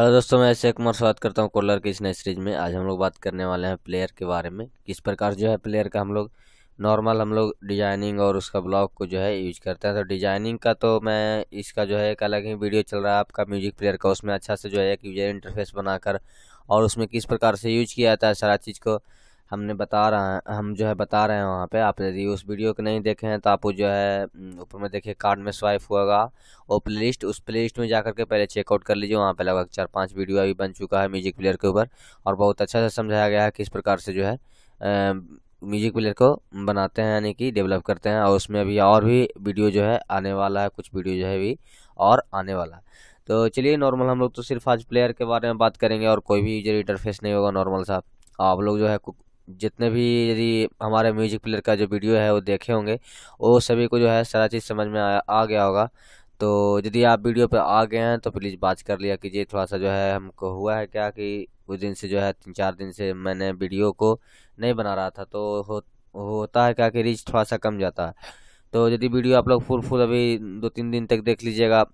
hello दोस्तों मैं ऐसे कुमार स्वागत करता हूँ कोलर की इस नई सीरीज में आज हम लोग बात करने वाले हैं प्लेयर के बारे में किस प्रकार जो है प्लेयर का हम लोग नॉर्मल हम लोग डिजाइनिंग और उसका ब्लॉक को जो है यूज करते हैं तो डिजाइनिंग का तो मैं इसका जो है एक अलग ही वीडियो चल रहा है आपका म्यूजिक प्लेयर का उसमें अच्छा से जो है एक यूजर इंटरफेस बनाकर और उसमें किस प्रकार से यूज किया जाता है सारा चीज़ को हमने बता रहा है हम जो है बता रहे हैं वहाँ पे आप यदि उस वीडियो को नहीं देखे हैं तो आप जो है ऊपर में देखिए कार्ड में स्वाइप होगा और प्ले लिस्ट उस प्ले लिस्ट में जा करके पहले चेकआउट कर लीजिए वहाँ पे लगभग चार पांच वीडियो अभी बन चुका है म्यूजिक प्लेयर के ऊपर और बहुत अच्छा से समझाया गया है किस प्रकार से जो है म्यूजिक प्लेयर को बनाते हैं यानी कि डेवलप करते हैं और उसमें अभी और भी वीडियो जो है आने वाला है कुछ वीडियो जो है अभी और आने वाला है तो चलिए नॉर्मल हम लोग तो सिर्फ आज प्लेयर के बारे में बात करेंगे और कोई भी यूजर इंटरफेस नहीं होगा नॉर्मल सा आप लोग जो है जितने भी यदि हमारे म्यूजिक प्लेयर का जो वीडियो है वो देखे होंगे वो सभी को जो है सारा चीज़ समझ में आ, आ गया होगा तो यदि आप वीडियो पर आ गए हैं तो प्लीज़ बात कर लिया कीजिए थोड़ा सा जो है हमको हुआ है क्या कि उस दिन से जो है तीन चार दिन से मैंने वीडियो को नहीं बना रहा था तो हो, होता है क्या कि रीच थोड़ा सा कम जाता है तो यदि वीडियो आप लोग फुल फुल अभी दो तीन दिन तक देख लीजिएगा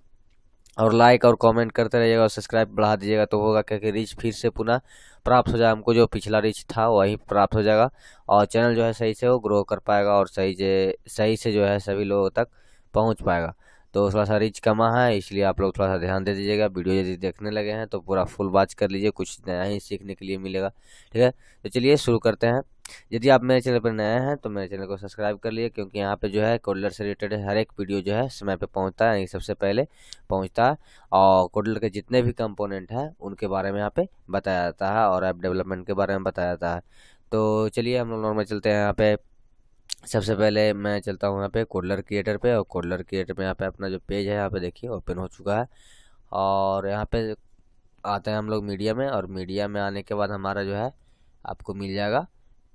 और लाइक और कमेंट करते रहिएगा और सब्सक्राइब बढ़ा दीजिएगा तो होगा क्योंकि रीच फिर से पुनः प्राप्त हो जाएगा हमको जो पिछला रीच था वही प्राप्त हो जाएगा और चैनल जो है सही से वो ग्रो कर पाएगा और सही से सही से जो है सभी लोगों तक पहुंच पाएगा तो थोड़ा सा रीच कमा है इसलिए आप लोग थोड़ा सा ध्यान दे दीजिएगा वीडियो यदि देखने लगे हैं तो पूरा फुल वाच कर लीजिए कुछ नया ही सीखने के लिए मिलेगा ठीक है तो चलिए शुरू करते हैं यदि आप मेरे चैनल पर नए हैं तो मेरे चैनल को सब्सक्राइब कर लिए क्योंकि यहाँ पे जो है कोडलर से रिलेटेड हर एक वीडियो जो है समय पे पहुँचता है सबसे पहले पहुँचता है और कोडलर के जितने भी कंपोनेंट हैं उनके बारे में यहाँ पे बताया जाता है और ऐप डेवलपमेंट के बारे में बताया जाता है तो चलिए हम लोग नॉर्मल चलते हैं यहाँ पे सबसे पहले मैं चलता हूँ यहाँ पे कोडलर क्रिएटर पर और कोडलर क्रिएटर पर यहाँ पे अपना जो पेज है यहाँ पे देखिए ओपन हो चुका है और यहाँ पे आते हैं हम लोग मीडिया में और मीडिया में आने के बाद हमारा जो है आपको मिल जाएगा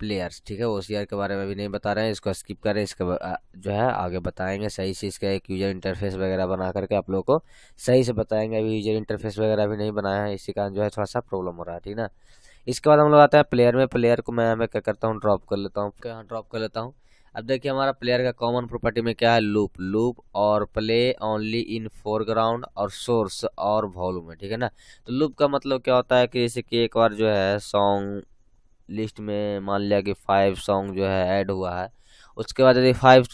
प्लेयर्स ठीक है ओ के बारे में भी नहीं बता रहे हैं इसको स्किप करें इसका जो है आगे बताएंगे सही से इसका एक यूजर इंटरफेस वगैरह बना करके आप लोगों को सही से बताएंगे अभी यूजर इंटरफेस वगैरह भी नहीं बनाया है इसी कारण जो है थोड़ा सा प्रॉब्लम हो रहा है ठीक ना इसके बाद हम लोग आते हैं प्लेयर में प्लेयर को मैं हमें क्या करता हूँ ड्रॉप कर लेता हूँ हाँ ड्रॉप कर लेता हूँ अब देखिए हमारा प्लेयर का कॉमन प्रॉपर्टी में क्या है लूप लूप और प्ले ओनली इन फोरग्राउंड और सोर्स और वॉल्यूम है ठीक है ना तो लूप का मतलब क्या होता है कि जैसे कि एक बार जो है सॉन्ग लिस्ट में मान लिया कि फाइव सॉन्ग जो है ऐड हुआ है उसके बाद यदि फाइव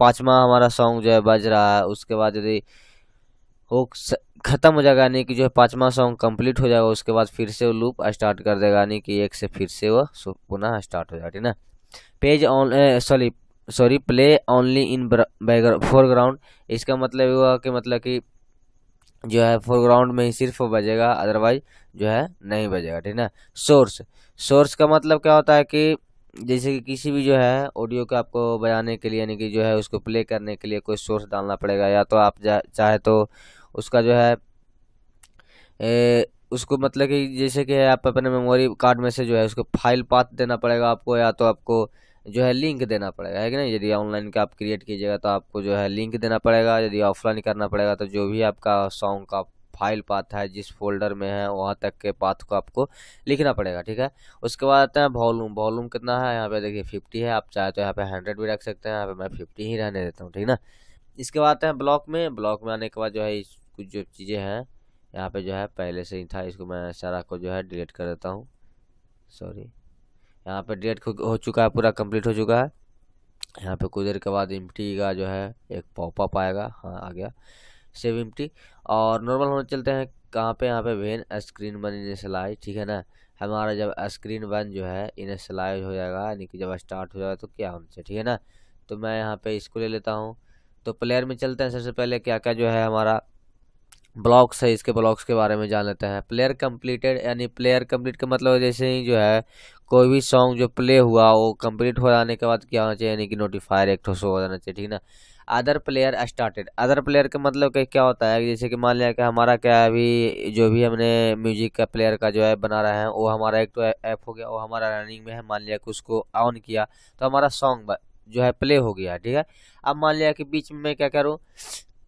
पाँचवा हमारा सॉन्ग जो है बज रहा है उसके बाद यदि वो ख़त्म हो जाएगा यानी कि जो है पाँचवा सॉन्ग कंप्लीट हो जाएगा उसके बाद फिर से वो लूप स्टार्ट कर देगा यानी कि एक से फिर से वो पुनः स्टार्ट हो जाएगा ठीक ना page on sorry sorry play only in foreground इसका मतलब ये हुआ कि मतलब कि जो है फोरग्राउंड में ही सिर्फ बजेगा अदरवाइज जो है नहीं बजेगा ठीक ना सोर्स सोर्स का मतलब क्या होता है कि जैसे कि किसी भी जो है ऑडियो को आपको बजाने के लिए यानी कि जो है उसको प्ले करने के लिए कोई सोर्स डालना पड़ेगा या तो आप चाहे तो उसका जो है ए, उसको मतलब कि जैसे कि आप अपने मेमोरी कार्ड में से जो है उसको फाइल पाथ देना पड़ेगा आपको या तो आपको जो है लिंक देना पड़ेगा है कि नहीं यदि ऑनलाइन का आप क्रिएट कीजिएगा तो आपको जो है लिंक देना पड़ेगा यदि ऑफलाइन करना पड़ेगा तो जो भी आपका सॉन्ग का फाइल पाथ है जिस फोल्डर में है वहाँ तक के पाथ को आपको लिखना पड़ेगा ठीक है उसके बाद आता है वॉलूम वॉलूम कितना है यहाँ पे देखिए फिफ्टी है आप चाहे तो यहाँ पे हंड्रेड भी रख सकते हैं यहाँ पे मैं फिफ्टी ही रहने देता हूँ ठीक ना इसके बाद आते हैं ब्लॉक में ब्लॉक में आने के बाद जो है कुछ जो चीज़ें हैं यहाँ पर जो है पहले से ही था इसको मैं सारा को जो है डिलीट कर देता हूँ सॉरी यहाँ पर डिलीट हो चुका है पूरा कम्प्लीट हो चुका है यहाँ पे कुछ देर के बाद इम्टी का जो है एक पॉपअप आएगा हाँ आ गया सेव इम्प्टी और नॉर्मल होने चलते हैं कहाँ पे यहाँ पे वेन स्क्रीन वन सिलाई ठीक है ना हमारा जब स्क्रीन वन जो है सिलाई हो जाएगा यानी कि जब स्टार्ट हो जाएगा तो क्या हमसे ठीक है ना तो मैं यहाँ पे इसको ले लेता हूँ तो प्लेयर में चलते हैं सबसे पहले क्या क्या जो है हमारा ब्लॉक्स है इसके ब्लॉक्स के बारे में जान लेते हैं प्लेयर कंप्लीटेड यानी प्लेयर कंप्लीट का मतलब जैसे ही जो है कोई भी सॉन्ग जो प्ले हुआ वो कंप्लीट हो जाने के बाद क्या होना चाहिए यानी कि नोटिफायर एक शो हो जाना चाहिए ठीक है ना other player started other player का मतलब कि क्या होता है जैसे कि मान लिया कि हमारा क्या है अभी जो भी हमने म्यूजिक का प्लेयर का जो है बना रहा है वो हमारा एक तो ऐप हो गया वो हमारा रनिंग में है मान लिया कि उसको ऑन किया तो हमारा सॉन्ग जो है प्ले हो गया ठीक है अब मान लिया कि बीच में मैं क्या करूँ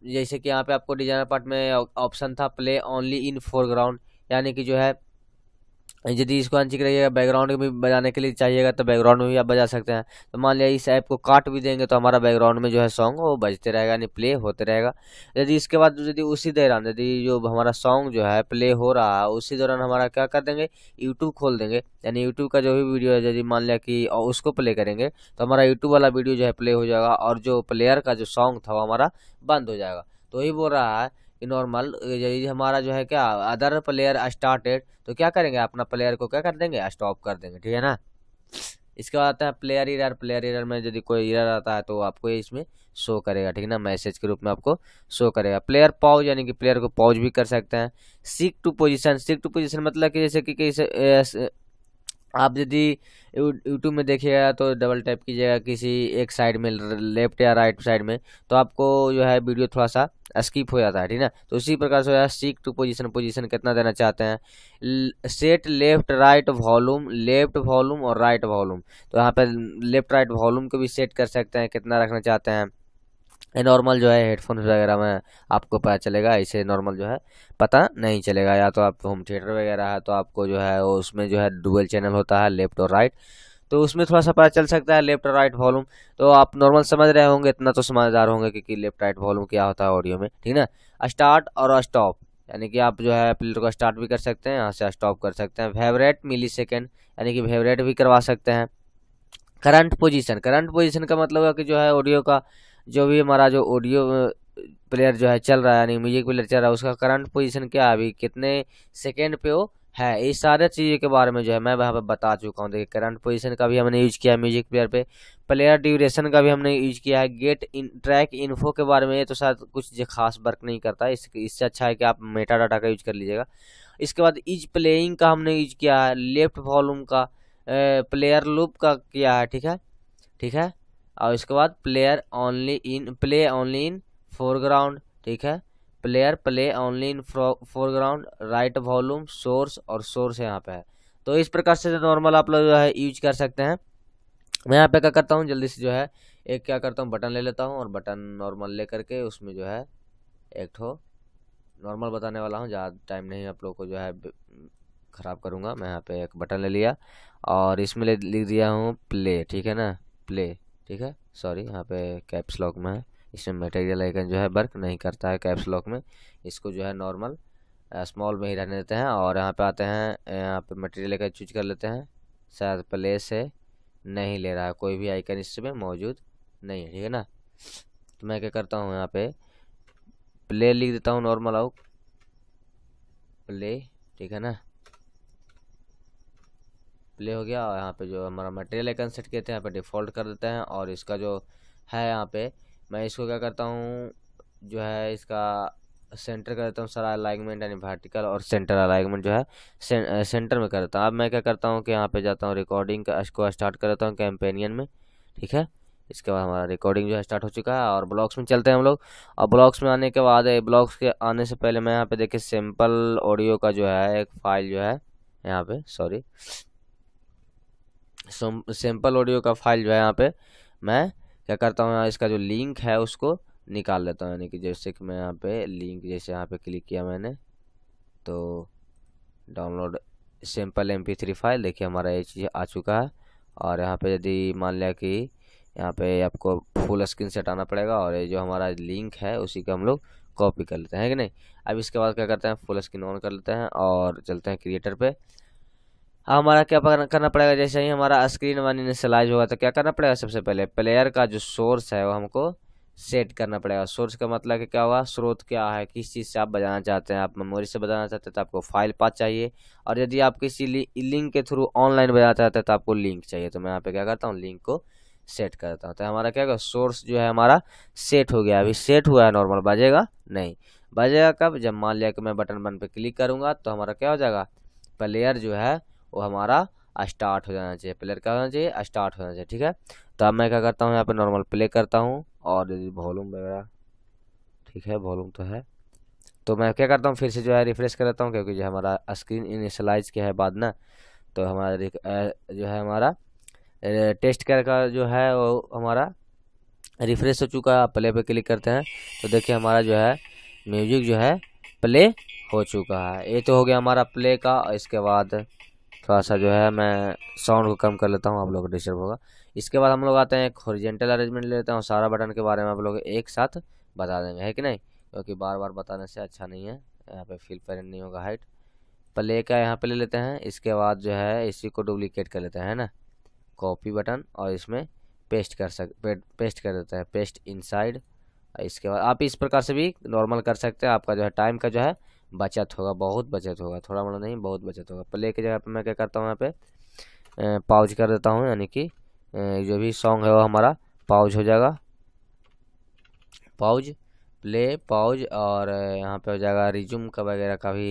जैसे कि यहाँ पे आपको डिजाइनर पार्ट में ऑप्शन था प्ले ओनली इन फोरग्राउंड यानी कि जो है यदि इसको अनचिक रहिएगा बैकग्राउंड में भी बजाने के लिए चाहिएगा तो बैकग्राउंड में भी आप बजा सकते हैं तो मान लिया इस ऐप को काट भी देंगे तो हमारा बैकग्राउंड में जो है सॉन्ग वो बजते रहेगा यानी प्ले होते रहेगा यदि इसके बाद यदि उसी दौरान यदि जो हमारा सॉन्ग जो है प्ले हो रहा है उसी दौरान हमारा क्या कर देंगे यूट्यूब खोल देंगे यानी यूट्यूब का जो भी वीडियो है यदि मान लिया कि उसको प्ले करेंगे तो हमारा यूट्यूब वाला वीडियो जो है प्ले हो जाएगा और जो प्लेयर का जो सॉन्ग था वो हमारा बंद हो जाएगा तो वही बोल रहा है नॉर्मल हमारा जो है क्या अदर प्लेयर स्टार्टेड तो क्या करेंगे अपना प्लेयर को क्या कर देंगे स्टॉप कर देंगे ठीक है ना इसके बाद आता है प्लेयर इरर प्लेयर इरर में यदि कोई इरर आता है तो आपको इसमें शो करेगा ठीक है ना मैसेज के रूप में आपको शो करेगा प्लेयर पॉज यानी कि प्लेयर को पॉज भी कर सकते हैं seek to position seek to position मतलब कि जैसे कि, आप यदि यूट्यूब में देखिएगा तो डबल टैप कीजिएगा किसी एक साइड में लेफ्ट या राइट साइड में तो आपको जो है वीडियो थोड़ा सा स्किप हो जाता है ठीक है तो उसी प्रकार से है सीक टू पोजीशन पोजीशन कितना देना चाहते हैं set left right volume left volume और राइट वॉल्यूम तो यहाँ पर लेफ्ट राइट वॉल्यूम को भी सेट कर सकते हैं कितना रखना चाहते हैं नॉर्मल जो है हेडफोन वगैरह में आपको पता चलेगा इसे नॉर्मल जो है पता नहीं चलेगा या तो आप होम थिएटर वगैरह है तो आपको जो है उसमें जो है डुबल चैनल होता है लेफ्ट और राइट तो उसमें थोड़ा सा पता चल सकता है लेफ्ट और राइट वॉल्यूम तो आप नॉर्मल समझ रहे होंगे इतना तो समझदार होंगे क्योंकि लेफ्ट राइट वॉल्यूम क्या होता है ऑडियो में ठीक ना स्टार्ट और स्टॉप यानी कि आप जो है प्लेयर को स्टार्ट भी कर सकते हैं यहाँ से स्टॉप कर सकते हैं फेवरेट मिली सेकेंड यानी कि फेवरेट भी करवा सकते हैं करंट पोजीशन करंट पोजीशन का मतलब है कि जो है ऑडियो का जो भी हमारा जो ऑडियो प्लेयर जो है चल रहा है यानी म्यूजिक प्लेयर चल रहा है उसका करंट पोजीशन क्या है अभी कितने सेकेंड पे हो है ये सारे चीज़ों के बारे में जो है मैं वहाँ पर बता चुका हूँ देखिए करंट पोजीशन का भी हमने यूज़ किया है म्यूजिक प्लेयर पे प्लेयर ड्यूरेशन का भी हमने यूज किया है गेट इन ट्रैक इन्फो के बारे में ये तो शायद कुछ खास वर्क नहीं करता इस इससे अच्छा है कि आप मेटा डाटा का यूज कर लीजिएगा इसके बाद इज प्लेइंग का हमने यूज किया है लेफ्ट वॉलूम का प्लेयर लूप का किया है ठीक है ठीक है और इसके बाद player only in play only in foreground ठीक है player play only in foreground right volume source और सोर्स यहाँ पे है तो इस प्रकार से नॉर्मल आप लोग जो है यूज कर सकते हैं मैं यहाँ पे क्या करता हूँ जल्दी से जो है एक क्या करता हूँ बटन ले लेता हूँ और बटन नॉर्मल ले करके उसमें जो है एक ठो नॉर्मल बताने वाला हूँ ज़्यादा टाइम नहीं आप लोग को जो है ख़राब करूँगा मैं यहाँ पे एक बटन ले लिया और इसमें ले लिख दिया हूँ प्ले ठीक है ना प्ले ठीक है सॉरी यहाँ पे कैप्स लॉक में है इसमें मटेरियल आइकन जो है वर्क नहीं करता है कैप्स लॉक में इसको जो है नॉर्मल स्मॉल में ही रहने देते हैं और यहाँ पे आते हैं यहाँ पे मटेरियल आइकन चूज कर लेते हैं शायद प्ले से नहीं ले रहा है कोई भी आइकन इसमें मौजूद नहीं है ठीक है ना तो मैं क्या करता हूँ यहाँ पे प्ले लिख देता हूँ नॉर्मल आउट प्ले ठीक है ना प्ले हो गया और यहाँ पे जो हमारा मटेरियल आइकन सेट किए थे यहाँ पे डिफ़ॉल्ट कर देते हैं और इसका जो है यहाँ पे मैं इसको क्या करता हूँ जो है इसका सेंटर कर देता हूँ सारा अलाइनमेंट यानी वर्टिकल और सेंटर अलाइनमेंट जो है सेंटर में कर देता हूँ अब मैं क्या करता हूँ कि यहाँ पे जाता हूँ रिकॉर्डिंग का इसको स्टार्ट कर देता हूँ कैंपेनियन में ठीक है इसके बाद हमारा रिकॉर्डिंग जो है स्टार्ट हो चुका है और ब्लॉक्स में चलते हैं हम लोग और ब्लॉक्स में आने के बाद ब्लॉक्स के आने से पहले मैं यहाँ पे देखिए सिंपल ऑडियो का जो है एक फाइल जो है यहाँ पे सॉरी सिंपल ऑडियो का फाइल जो है यहाँ पे मैं क्या करता हूँ यहाँ इसका जो लिंक है उसको निकाल लेता हूँ यानी कि जैसे कि मैं यहाँ पे लिंक जैसे यहाँ पे क्लिक किया मैंने तो download simple M three file देखिए हमारा ये चीज़ आ चुका है और यहाँ पे यदि मान लिया कि यहाँ पे आपको फुल स्क्रीन सेट आना पड़ेगा और ये जो हमारा लिंक है उसी का हम लोग कॉपी कर लेते हैं कि नहीं अब इसके बाद क्या करते हैं फुल स्क्रीन ऑन कर लेते हैं और चलते हैं क्रिएटर पर हमारा क्या करना पड़ेगा जैसे ही हमारा स्क्रीन वन इनिशलाइज होगा तो क्या करना पड़ेगा सबसे पहले प्लेयर का जो सोर्स है वो हमको सेट करना पड़ेगा सोर्स का मतलब कि क्या होगा स्रोत क्या है किस चीज़ से आप बजाना चाहते हैं आप मेमोरी से बजाना चाहते हैं तो आपको फाइल पास चाहिए और यदि आप किसी लिंक के थ्रू ऑनलाइन बजाना चाहते हैं तो आपको लिंक चाहिए तो मैं यहाँ पे क्या करता हूँ लिंक को सेट करता हूँ तो हमारा क्या होगा सोर्स जो है हमारा सेट हो गया अभी सेट हुआ है नॉर्मल बजेगा नहीं बजेगा कब जब मान लिया कि मैं बटन बन पर क्लिक करूँगा तो हमारा क्या हो जाएगा प्लेयर जो है वो हमारा स्टार्ट हो जाना चाहिए प्लेयर क्या होना चाहिए स्टार्ट हो जाना चाहिए ठीक है तो अब मैं क्या करता हूँ यहाँ पे नॉर्मल प्ले करता हूँ और वॉलूम वगैरह ठीक है वॉलूम तो है तो मैं क्या करता हूँ फिर से जो है रिफ्रेश कर लेता हूँ क्योंकि जो हमारा स्क्रीन इनिशलाइज किया है बाद ना तो हमारा जो है हमारा टेस्ट कर का जो है वो हमारा रिफ्रेश हो चुका है प्ले पे क्लिक करते हैं तो देखिए हमारा जो है म्यूजिक जो है प्ले हो चुका है ये तो हो गया हमारा प्ले का इसके बाद थोड़ा सा जो है मैं साउंड को कम कर लेता हूँ आप लोग डिस्टर्ब होगा इसके बाद हम लोग आते हैं एक हॉरिजेंटल अरेंजमेंट ले लेते हैं और सारा बटन के बारे में आप लोग एक साथ बता देंगे है कि नहीं क्योंकि बार बार बताने से अच्छा नहीं है यहाँ पे फील पेरेंट नहीं होगा हाइट प्ले का यहाँ पे ले लेते हैं इसके बाद जो है इसी को डुप्लीकेट कर लेते हैं है ना कॉपी बटन और इसमें पेस्ट कर सक पे, पेस्ट कर देते हैं पेस्ट इनसाइड इसके बाद आप इस प्रकार से भी नॉर्मल कर सकते हैं आपका जो है टाइम का जो है बचत होगा बहुत बचत होगा थोड़ा मोड़ा मतलब नहीं बहुत बचत होगा प्ले की जगह पर मैं क्या करता हूँ यहाँ पे पाउज कर देता हूँ यानी कि जो भी सॉन्ग है वो हमारा पाउज हो जाएगा पाउज प्ले पाउज और यहाँ पे हो जाएगा रिज्यूम का वगैरह का भी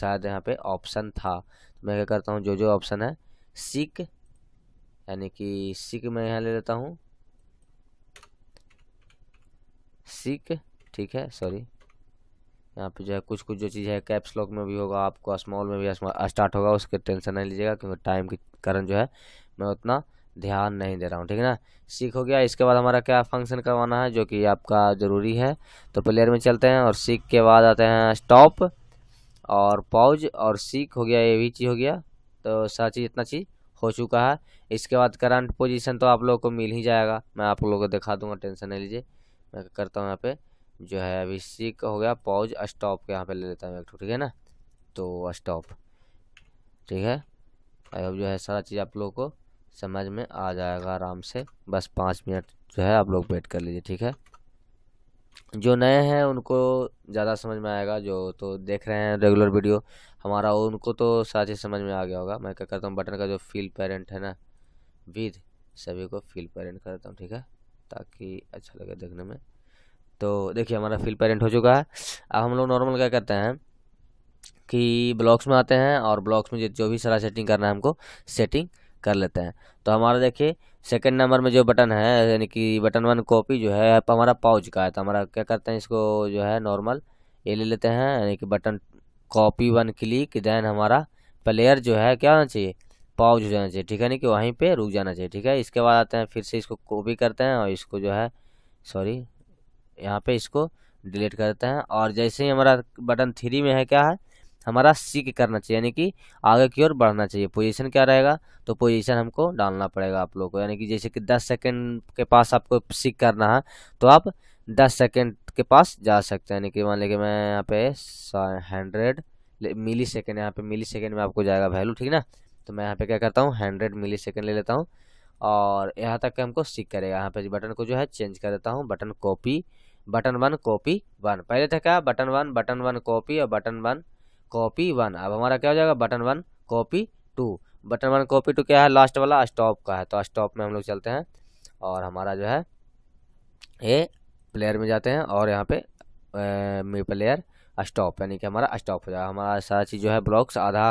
शायद यहाँ पे ऑप्शन था तो मैं क्या करता हूँ जो जो ऑप्शन है सिक यानी कि सिक मैं यहाँ ले लेता हूँ सिक ठीक है सॉरी यहाँ पे जो है कुछ कुछ जो चीज़ है कैप्स लॉक में भी होगा आपको स्मॉल में भी स्टार्ट होगा उसके टेंशन नहीं लीजिएगा क्योंकि टाइम के कारण जो है मैं उतना ध्यान नहीं दे रहा हूँ ठीक है ना सीख हो गया इसके बाद हमारा क्या फंक्शन करवाना है जो कि आपका ज़रूरी है तो प्लेयर में चलते हैं और सीख के बाद आते हैं स्टॉप और पॉज और सीख हो गया ये भी चीज़ हो गया तो सारा चीज़ इतना चीज़ हो चुका है इसके बाद करंट पोजीशन तो आप लोगों को मिल ही जाएगा मैं आप लोगों को दिखा दूंगा टेंशन नहीं लीजिए मैं करता हूँ यहाँ पर जो है अभी सी का हो गया पॉज स्टॉप के यहाँ पे ले लेता हूँ एक ठीक है ना तो स्टॉप ठीक है आई होप जो है सारा चीज़ आप लोगों को समझ में आ जाएगा आराम से बस पाँच मिनट जो है आप लोग वेट कर लीजिए ठीक है जो नए हैं उनको ज़्यादा समझ में आएगा जो तो देख रहे हैं रेगुलर वीडियो हमारा उनको तो सारा चीज़ समझ में आ गया होगा मैं क्या करता हूँ बटन का जो फील पेरेंट है ना विद सभी को फील पेरेंट करता हूँ ठीक है ताकि अच्छा लगे देखने में तो देखिए हमारा फिल पेरेंट हो चुका है अब हम लोग नॉर्मल क्या करते हैं कि ब्लॉक्स में आते हैं और ब्लॉक्स में जो भी सारा सेटिंग करना है हमको सेटिंग कर लेते हैं तो हमारा देखिए सेकंड नंबर में जो बटन है यानी कि बटन वन कॉपी जो है हमारा पाउच का है तो हमारा क्या करते हैं इसको जो है नॉर्मल ये ले लेते हैं यानी कि button copy one click then हमारा प्लेयर जो है क्या होना चाहिए पाउच हो जाना चाहिए ठीक है नहीं कि वहीं पर रुक जाना चाहिए ठीक है इसके बाद आते हैं फिर से इसको कॉपी करते हैं और इसको जो है सॉरी यहाँ पे इसको डिलीट कर देते हैं और जैसे ही हमारा बटन थ्री में है क्या है हमारा सीख करना चाहिए यानी कि आगे की ओर बढ़ना चाहिए पोजीशन क्या रहेगा तो पोजीशन हमको डालना पड़ेगा आप लोगों को यानी कि जैसे कि 10 सेकंड के पास आपको सीख करना है तो आप 10 सेकंड के पास जा सकते हैं यानी कि मान लीजिए मैं यहाँ पे हंड्रेड मिली सेकेंड यहाँ पे मिली सेकेंड में आपको जाएगा वैल्यू ठीक ना तो मैं यहाँ पे क्या करता हूँ हंड्रेड मिली सेकेंड ले लेता हूँ और यहाँ तक हमको सीख करेगा यहाँ पे बटन को जो है चेंज कर देता हूँ button copy button one copy one पहले था क्या button one button one copy और बटन वन कॉपी वन अब हमारा क्या हो जाएगा button one copy two button one copy two क्या है लास्ट वाला स्टॉप का है तो स्टॉप में हम लोग चलते हैं और हमारा जो है ये प्लेयर में जाते हैं और यहाँ पे मी प्लेयर स्टॉप यानी कि हमारा स्टॉप हो जाएगा हमारा सारा चीज़ जो है ब्लॉक्स आधा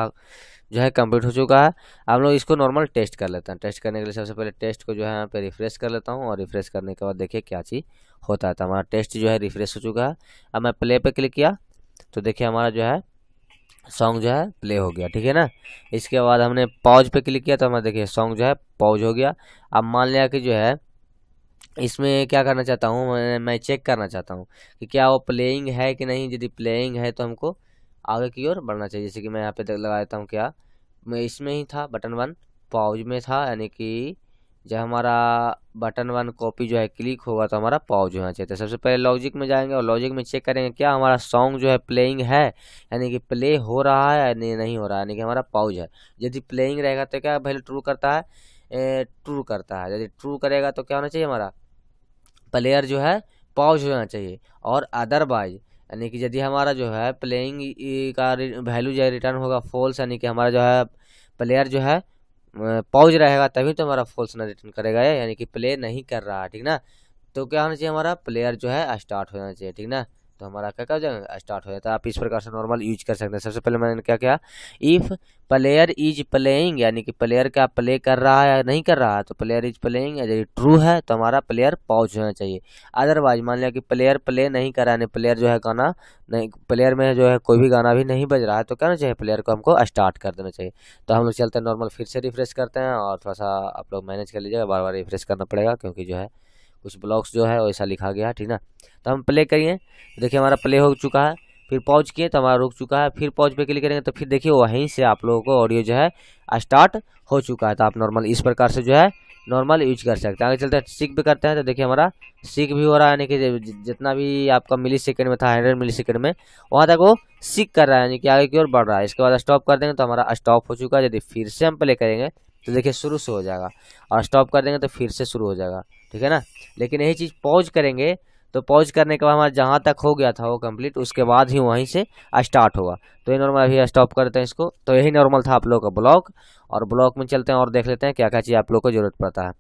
जो है कंप्लीट हो चुका है हम लोग इसको नॉर्मल टेस्ट कर लेते हैं टेस्ट करने के लिए सबसे पहले टेस्ट को जो है यहाँ पे रिफ्रेश कर लेता हूँ और रिफ्रेश करने के बाद देखिए क्या चीज़ होता है तो हमारा टेस्ट जो है रिफ्रेश हो चुका है अब मैं प्ले पर क्लिक किया तो देखिए हमारा जो है सॉन्ग जो है प्ले हो गया ठीक है ना इसके बाद हमने पॉज पे क्लिक किया तो हमारा देखिए सॉन्ग जो है पॉज हो गया अब मान लिया कि जो है इसमें क्या करना चाहता हूँ मैं चेक करना चाहता हूँ कि क्या वो प्लेइंग है कि नहीं यदि प्लेइंग है तो हमको आगे की ओर बढ़ना चाहिए जैसे कि मैं यहाँ पे लगा देता हूँ क्या मैं इसमें ही था बटन वन पाउज में था यानी कि जब हमारा बटन वन कॉपी जो है क्लिक होगा तो हमारा पाउज होना चाहिए तो सबसे पहले लॉजिक में जाएंगे और लॉजिक में चेक करेंगे क्या हमारा सॉन्ग जो है प्लेइंग है यानी कि प्ले हो रहा है या नहीं हो रहा है यानी कि हमारा पाउज है यदि प्लेइंग रहेगा तो क्या वैल्यू ट्रू करता है ट्रू करता है यदि ट्रू करेगा तो क्या होना चाहिए हमारा प्लेयर जो है पॉज होना चाहिए और अदरवाइज यानी कि यदि हमारा जो है प्लेइंग का वैल्यू जो रिटर्न होगा फॉल्स यानी कि हमारा जो है प्लेयर जो है पॉज रहेगा तभी तो हमारा फॉल्स ना रिटर्न करेगा यानी कि प्ले नहीं कर रहा ठीक ना तो क्या होना चाहिए हमारा प्लेयर जो है स्टार्ट होना चाहिए ठीक ना तो हमारा क्या क्या हो जाएगा स्टार्ट हो जाता है आप इस प्रकार से नॉर्मल यूज कर सकते हैं सबसे पहले मैंने क्या किया इफ़ प्लेयर इज प्लेइंग यानी कि प्लेयर क्या प्ले कर रहा है या नहीं कर रहा है तो प्लेयर इज प्लेइंग यदि ट्रू है तो हमारा प्लेयर पाउच होना चाहिए अदरवाइज मान लिया कि प्लेयर प्ले नहीं कर रहा यानी प्लेयर जो है गाना नहीं प्लेयर में जो है कोई भी गाना भी नहीं बज रहा है तो कहना चाहिए प्लेयर को हमको स्टार्ट कर देना चाहिए तो हम लोग चलते हैं नॉर्मल फिर से रिफ्रेश करते हैं और थोड़ा सा आप लोग मैनेज कर लीजिएगा बार बार रिफ्रेश करना पड़ेगा क्योंकि जो है कुछ ब्लॉक्स जो है वैसा लिखा गया ठीक ना तो हम प्ले करिए देखिए हमारा प्ले हो चुका है फिर पॉज किए तो हमारा रुक चुका है फिर पॉज पे क्लिक करेंगे तो फिर देखिए वहीं से आप लोगों को ऑडियो जो है स्टार्ट हो चुका है तो आप नॉर्मल इस प्रकार से जो है नॉर्मल यूज कर सकते हैं आगे चलते हैं सीख भी करते हैं तो देखिए हमारा सीख भी हो रहा है यानी कि जितना भी आपका मिली सेकेंड में था हंड्रेड मिली सेकेंड में वहाँ तक वो सीख कर रहा है यानी कि आगे की ओर बढ़ रहा है इसके बाद स्टॉप कर देंगे तो हमारा स्टॉप हो चुका है यदि फिर से हम प्ले करेंगे तो देखिए शुरू से हो जाएगा और स्टॉप कर देंगे तो फिर से शुरू हो जाएगा ठीक है ना लेकिन यही चीज़ पॉज करेंगे तो पॉज करने के बाद हमारा जहाँ तक हो गया था वो कंप्लीट उसके बाद ही वहीं से स्टार्ट होगा तो ये नॉर्मल अभी स्टॉप करते हैं इसको तो यही नॉर्मल था आप लोगों का ब्लॉक और ब्लॉक में चलते हैं और देख लेते हैं क्या क्या चीज़ आप लोग को जरूरत पड़ता है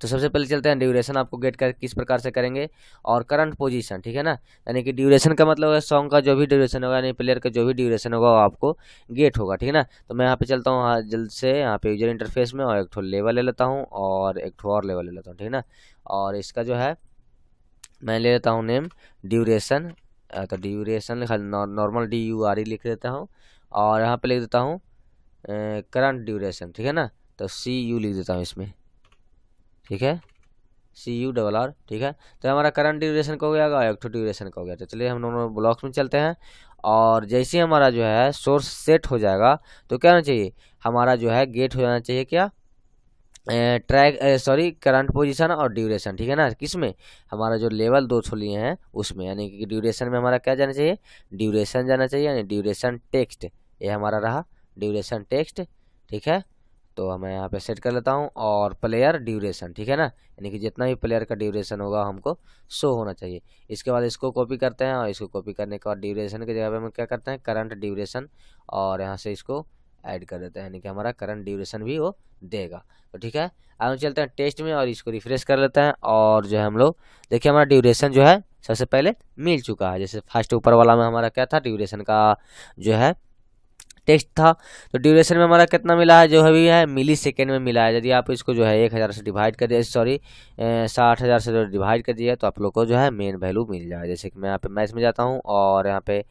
तो सबसे पहले चलते हैं ड्यूरेशन आपको गेट कर किस प्रकार से करेंगे और करंट पोजीशन ठीक है ना यानी कि ड्यूरेशन का मतलब है सॉन्ग का जो भी ड्यूरेशन होगा यानी प्लेयर का जो भी ड्यूरेशन होगा वो आपको गेट होगा ठीक है ना तो मैं यहाँ पे चलता हूँ हाँ, जल्द से यहाँ पे यूजर इंटरफेस में और एक ठो लेवल ले लेता हूँ और एक ठो और लेवल ले लेता हूँ ठीक है ना और इसका जो है मैं ले लेता हूँ नेम ड्यूरेशन तो duration normal D U R E लिख देता हूँ और यहाँ पर लिख देता हूँ करंट ड्यूरेशन ठीक है ना तो सी यू लिख देता हूँ इसमें ठीक है सी यू डबल आर ठीक है तो हमारा करंट ड्यूरेशन का हो गया और एक्टू ड्यूरेशन का हो गया तो चलिए हम दोनों ब्लॉक्स में चलते हैं और जैसे ही हमारा जो है सोर्स सेट हो जाएगा तो क्या होना चाहिए हमारा जो है गेट हो जाना चाहिए क्या ट्रैक सॉरी करंट पोजीशन और ड्यूरेशन ठीक है ना किसमें हमारा जो लेवल दो सौ लिए हैं उसमें यानी कि ड्यूरेशन में हमारा क्या जाना चाहिए ड्यूरेशन जाना चाहिए यानी ड्यूरेशन टेक्स्ट ये हमारा रहा ड्यूरेशन टेक्स्ट ठीक है तो मैं यहाँ पे सेट कर लेता हूँ और प्लेयर ड्यूरेशन ठीक है ना यानी कि जितना भी प्लेयर का ड्यूरेशन होगा हमको शो होना चाहिए इसके बाद इसको कॉपी करते हैं और इसको कॉपी करने के बाद ड्यूरेशन की जगह पे हम क्या करते हैं करंट ड्यूरेशन और यहाँ से इसको ऐड कर देते हैं यानी कि हमारा करंट ड्यूरेशन भी वो देगा तो ठीक है अब चलते हैं टेस्ट में और इसको रिफ्रेश कर लेते हैं और जो है हम लोग देखिए हमारा ड्यूरेशन जो है सबसे पहले मिल चुका है जैसे फर्स्ट ऊपर वाला में हमारा क्या था ड्यूरेशन का जो है टेस्ट था तो ड्यूरेशन में हमारा कितना मिला है जो है भी है मिली सेकेंड में मिला है यदि आप इसको जो है एक हज़ार से डिवाइड कर दिया सॉरी साठ हज़ार से जो डिवाइड कर दिया तो आप लोग को जो है मेन वैल्यू मिल जाए जैसे कि मैं यहाँ पे मैथ्स में जाता हूँ और यहाँ पे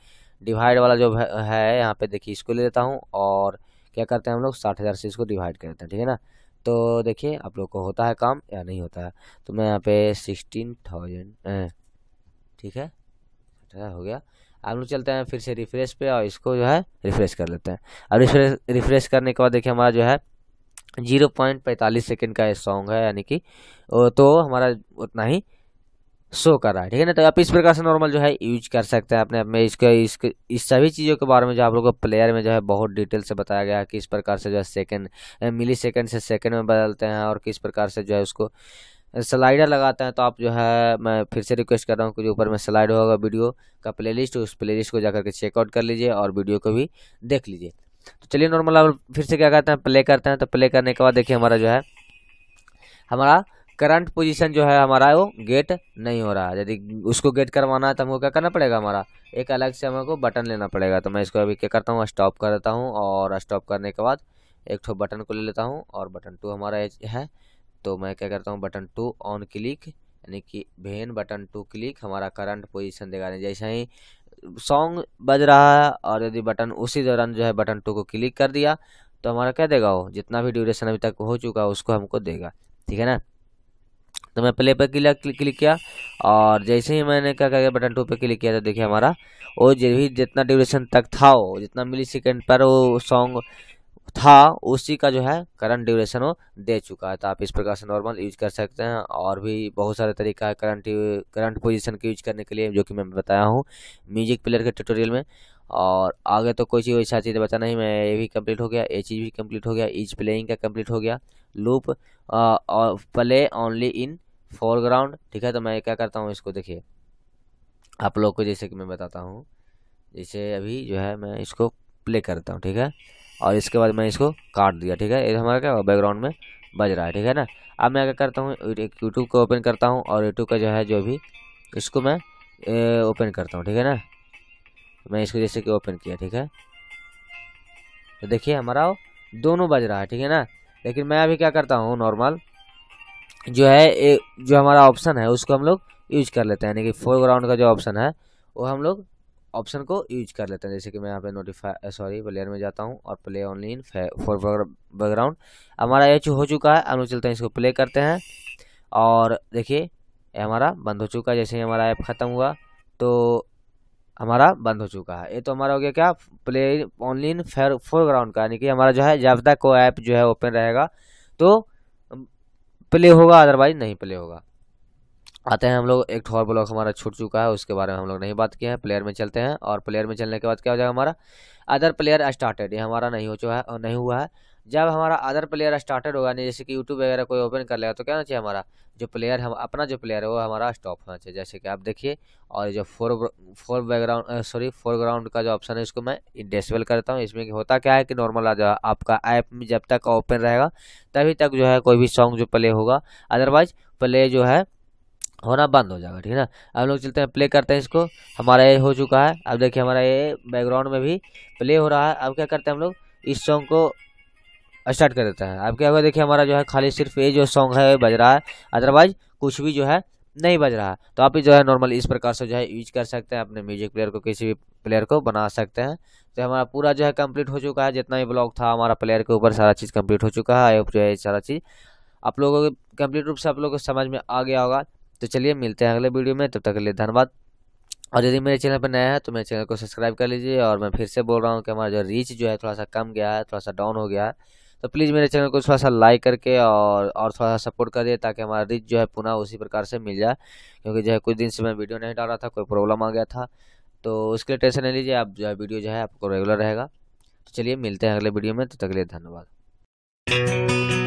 डिवाइड वाला जो है यहाँ पे देखिए इसको ले लेता हूँ और क्या करते हैं हम लोग साठ हज़ार से इसको डिवाइड कर देते हैं ठीक है ना तो देखिए आप लोग को होता है काम या नहीं होता है तो मैं यहाँ पे सिक्सटीन थाउजेंड ठीक है अच्छा, हो गया आप लोग चलते हैं फिर से रिफ्रेश पे और इसको जो है रिफ्रेश कर लेते हैं अब रिफ्रेश रिफ्रेश करने के बाद देखिए हमारा जो है जीरो पॉइंट पैंतालीस सेकेंड का सॉन्ग है यानी कि तो हमारा उतना ही शो कर रहा है ठीक है ना तो आप इस प्रकार से नॉर्मल जो है यूज कर सकते हैं अपने आप में इसके इस सभी चीज़ों के बारे में जो आप लोगों को प्लेयर में जो है बहुत डिटेल से बताया गया है किस प्रकार से जो है सेकेंड मिली सेकेंड से सेकेंड में बदलते हैं और किस प्रकार से जो है उसको स्लाइडर लगाते हैं तो आप जो है मैं फिर से रिक्वेस्ट कर रहा हूँ कि जो ऊपर में स्लाइड होगा वीडियो का प्लेलिस्ट उस प्लेलिस्ट को जाकर के चेकआउट कर लीजिए और वीडियो को भी देख लीजिए तो चलिए नॉर्मल आप फिर से क्या कहते हैं प्ले करते हैं तो प्ले करने के बाद देखिए हमारा जो है हमारा करंट पोजीशन जो है हमारा वो गेट नहीं हो रहा है यदि उसको गेट करवाना है तो हमको क्या करना पड़ेगा हमारा एक अलग से हमको बटन लेना पड़ेगा तो मैं इसको अभी क्या करता हूँ स्टॉप कर देता हूँ और स्टॉप करने के बाद एक ठो बटन को ले लेता हूँ और बटन टू हमारा है तो मैं क्या करता हूँ बटन टू ऑन क्लिक यानी कि भेन बटन टू क्लिक हमारा करंट पोजीशन देगा रहे जैसे ही सॉन्ग बज रहा है और यदि बटन उसी दौरान जो है बटन टू को क्लिक कर दिया तो हमारा क्या देगा वो जितना भी ड्यूरेशन अभी तक हो चुका है उसको हमको देगा ठीक है ना तो मैं प्ले पर क्लिक किया और जैसे ही मैंने क्या क्या बटन टू पे क्लिक किया तो देखिए हमारा वो जो भी जितना ड्यूरेशन तक था वो जितना मिली सेकेंड पर वो सॉन्ग था उसी का जो है करंट ड्यूरेशन वो दे चुका है तो आप इस प्रकार से नॉर्मल यूज कर सकते हैं और भी बहुत सारे तरीका है करंट करंट पोजीशन के यूज करने के लिए जो कि मैं बताया हूँ म्यूजिक प्लेयर के ट्यूटोरियल में और आगे तो कोई चीज़ ऐसा चीज़ बता नहीं मैं ये भी कंप्लीट हो गया ये चीज़ भी कम्प्लीट हो गया ईच प्लेइंग का कम्प्लीट हो गया लूप और प्ले ऑनली इन फोरग्राउंड ठीक है तो मैं क्या करता हूँ इसको देखिए आप लोग को जैसे कि मैं बताता हूँ जैसे अभी जो है मैं इसको प्ले करता हूँ ठीक है और इसके बाद मैंने इसको काट दिया ठीक है ये हमारा क्या बैकग्राउंड में बज रहा है ठीक है ना अब मैं क्या करता हूँ यूट्यूब को ओपन करता हूँ और यूट्यूब का जो है जो भी इसको मैं ओपन करता हूँ ठीक है ना मैं इसको जैसे कि ओपन किया ठीक है तो देखिए हमारा दोनों बज रहा है ठीक है ना लेकिन मैं अभी क्या करता हूँ नॉर्मल जो है ए, जो हमारा ऑप्शन है उसको हम लोग यूज कर लेते हैं यानी कि फोरग्राउंड का जो ऑप्शन है वो हम लोग ऑप्शन को यूज कर लेते हैं जैसे कि मैं यहाँ पे नोटिफाई सॉरी प्लेयर में जाता हूँ और play only in for background हमारा एच हो चुका है अनु चलते हैं इसको प्ले करते हैं और देखिए हमारा बंद हो चुका है जैसे ही हमारा ऐप ख़त्म हुआ तो हमारा बंद हो चुका है ये तो हमारा हो गया क्या प्ले ऑनली इन फोरग्राउंड का यानी कि हमारा जो है जब तक वो ऐप जो है ओपन रहेगा तो प्ले होगा अदरवाइज नहीं प्ले होगा आते हैं हम लोग एक और ब्लॉक हमारा छूट चुका है उसके बारे में हम लोग नहीं बात किए हैं प्लेयर में चलते हैं और प्लेयर में चलने के बाद क्या हो जाएगा हमारा अदर प्लेयर स्टार्टेड ये हमारा नहीं हो चुका है और नहीं हुआ है जब हमारा अदर प्लेयर स्टार्टेड होगा नहीं जैसे कि यूट्यूब वगैरह कोई ओपन कर लेगा तो क्या होना चाहिए हमारा जो प्लेयर हम अपना जो प्लेयर है वो हमारा स्टॉप होना चाहिए जैसे कि आप देखिए और जो four four background sorry foreground का जो ऑप्शन है इसको मैं इंडेसिबल करता हूँ इसमें होता क्या है कि नॉर्मल जाए आपका ऐप में जब तक ओपन रहेगा तभी तक जो है कोई भी सॉन्ग जो प्ले होगा अदरवाइज प्ले जो है होना बंद हो जाएगा ठीक है ना अब लोग चलते हैं प्ले करते हैं इसको हमारा ये हो चुका है अब देखिए हमारा ये बैकग्राउंड में भी प्ले हो रहा है अब क्या करते हैं हम लोग इस सॉन्ग को स्टार्ट कर देते हैं अब क्या होगा देखिए हमारा जो है खाली सिर्फ ये जो सॉन्ग है बज रहा है अदरवाइज कुछ भी जो है नहीं बज रहा है तो आप ही जो है नॉर्मल इस प्रकार से जो है यूज कर सकते हैं अपने म्यूजिक प्लेयर को किसी भी प्लेयर को बना सकते हैं तो हमारा पूरा जो है कंप्लीट हो चुका है जितना भी ब्लॉग था हमारा प्लेयर के ऊपर सारा चीज़ कंप्लीट हो चुका है जो है सारा चीज़ आप लोगों को कंप्लीट रूप से आप लोगों को समझ में आ गया होगा तो चलिए मिलते हैं अगले वीडियो में तब तक के लिए धन्यवाद और यदि मेरे चैनल पर नया है तो मेरे चैनल को सब्सक्राइब कर लीजिए और मैं फिर से बोल रहा हूँ कि हमारा जो रीच जो है थोड़ा सा कम गया है थोड़ा सा डाउन हो गया है तो प्लीज़ मेरे चैनल को थोड़ा सा लाइक करके और और थोड़ा सा सपोर्ट करिए ताकि हमारा रीच जो है पुनः उसी प्रकार से मिल जाए क्योंकि जो है कुछ दिन से मैं वीडियो नहीं डाल रहा था कोई प्रॉब्लम आ गया था तो उसके लिए टेंशन नहीं लीजिए आप जो है वीडियो जो है आपको रेगुलर रहेगा तो चलिए मिलते हैं अगले वीडियो में तो तक लिए धन्यवाद